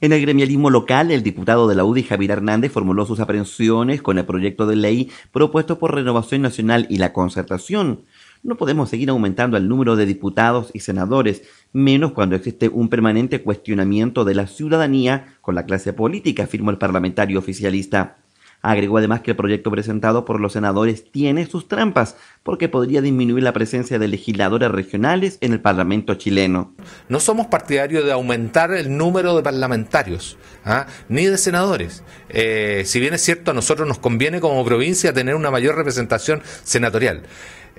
En el gremialismo local, el diputado de la UDI Javier Hernández formuló sus aprensiones con el proyecto de ley propuesto por Renovación Nacional y la Concertación. No podemos seguir aumentando el número de diputados y senadores, menos cuando existe un permanente cuestionamiento de la ciudadanía con la clase política, afirmó el parlamentario oficialista. Agregó además que el proyecto presentado por los senadores tiene sus trampas porque podría disminuir la presencia de legisladores regionales en el Parlamento chileno. No somos partidarios de aumentar el número de parlamentarios ¿ah? ni de senadores. Eh, si bien es cierto, a nosotros nos conviene como provincia tener una mayor representación senatorial.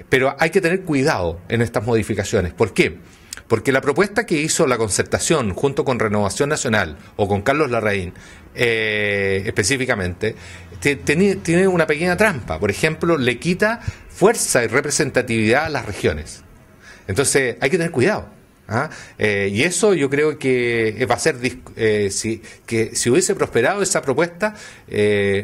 Pero hay que tener cuidado en estas modificaciones. ¿Por qué? Porque la propuesta que hizo la concertación junto con Renovación Nacional o con Carlos Larraín eh, específicamente, tiene una pequeña trampa. Por ejemplo, le quita fuerza y representatividad a las regiones. Entonces hay que tener cuidado. ¿Ah? Eh, y eso yo creo que eh, va a ser, eh, si, que si hubiese prosperado esa propuesta,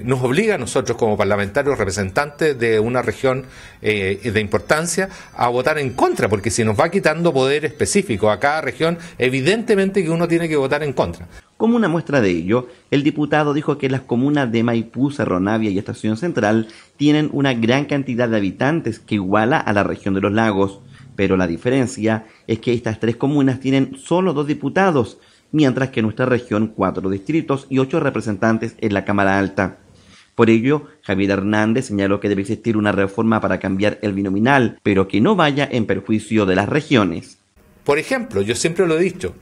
nos obliga a nosotros como parlamentarios representantes de una región de importancia a votar en contra, porque si nos va quitando poder específico a cada región, evidentemente que uno tiene que votar en contra. Como una muestra de ello, el diputado dijo que las comunas de Maipú, Cerronavia y Estación Central tienen una gran cantidad de habitantes que iguala a la región de los lagos pero la diferencia es que estas tres comunas tienen solo dos diputados, mientras que en nuestra región cuatro distritos y ocho representantes en la Cámara Alta. Por ello, Javier Hernández señaló que debe existir una reforma para cambiar el binominal, pero que no vaya en perjuicio de las regiones. Por ejemplo, yo siempre lo he dicho,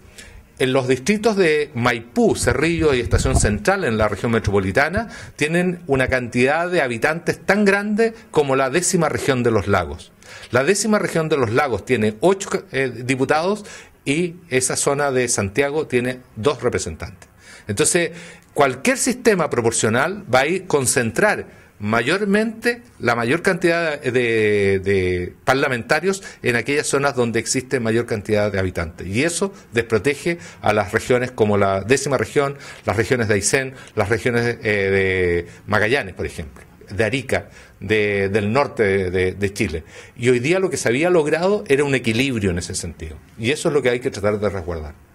en los distritos de Maipú, Cerrillo y Estación Central en la región metropolitana tienen una cantidad de habitantes tan grande como la décima región de los lagos. La décima región de los lagos tiene ocho eh, diputados y esa zona de Santiago tiene dos representantes. Entonces, cualquier sistema proporcional va a ir concentrar mayormente la mayor cantidad de, parlamentarios en aquellas zonas donde existe mayor cantidad de habitantes. Y eso desprotege a las regiones como la décima región, las regiones de Aysén, las regiones eh, de Magallanes, por ejemplo, de Arica, de, del norte de Chile. Y hoy día lo que se había logrado era un equilibrio en ese sentido. Y eso es lo que hay que tratar de resguardar.